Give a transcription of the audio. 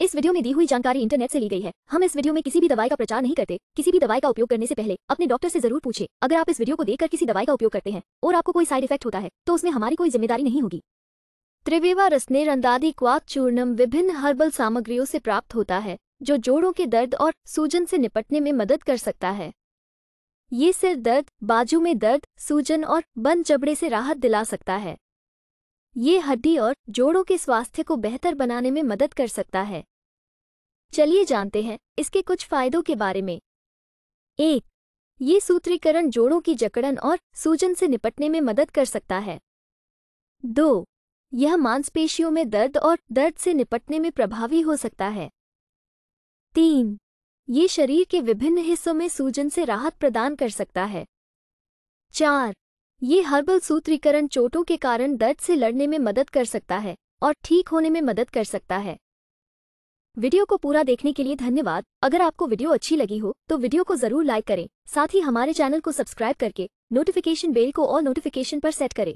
इस वीडियो में दी हुई जानकारी इंटरनेट से ली गई है हम इस वीडियो में किसी भी दवाई का प्रचार नहीं करते किसी भी दवाई का उपयोग करने से पहले अपने डॉक्टर से जरूर पूछे अगर आप इस वीडियो को देखकर किसी दवाई का उपयोग करते हैं और आपको कोई साइड इफेक्ट होता है तो उसमें हमारी कोई जिम्मेदारी नहीं होगी त्रिवेवा रसने रंदादी क्वात चूर्णम विभिन्न हर्बल सामग्रियों से प्राप्त होता है जो जोड़ों के दर्द और सूजन से निपटने में मदद कर सकता है ये सिर दर्द बाजू में दर्द सूजन और बंद जबड़े से राहत दिला सकता है ये हड्डी और जोड़ों के स्वास्थ्य को बेहतर बनाने में मदद कर सकता है चलिए जानते हैं इसके कुछ फायदों के बारे में एक ये सूत्रीकरण जोड़ों की जकड़न और सूजन से निपटने में मदद कर सकता है दो यह मांसपेशियों में दर्द और दर्द से निपटने में प्रभावी हो सकता है तीन ये शरीर के विभिन्न हिस्सों में सूजन से राहत प्रदान कर सकता है चार ये हर्बल सूत्रीकरण चोटों के कारण दर्द से लड़ने में मदद कर सकता है और ठीक होने में मदद कर सकता है वीडियो को पूरा देखने के लिए धन्यवाद अगर आपको वीडियो अच्छी लगी हो तो वीडियो को जरूर लाइक करें साथ ही हमारे चैनल को सब्सक्राइब करके नोटिफिकेशन बेल को और नोटिफिकेशन पर सेट करें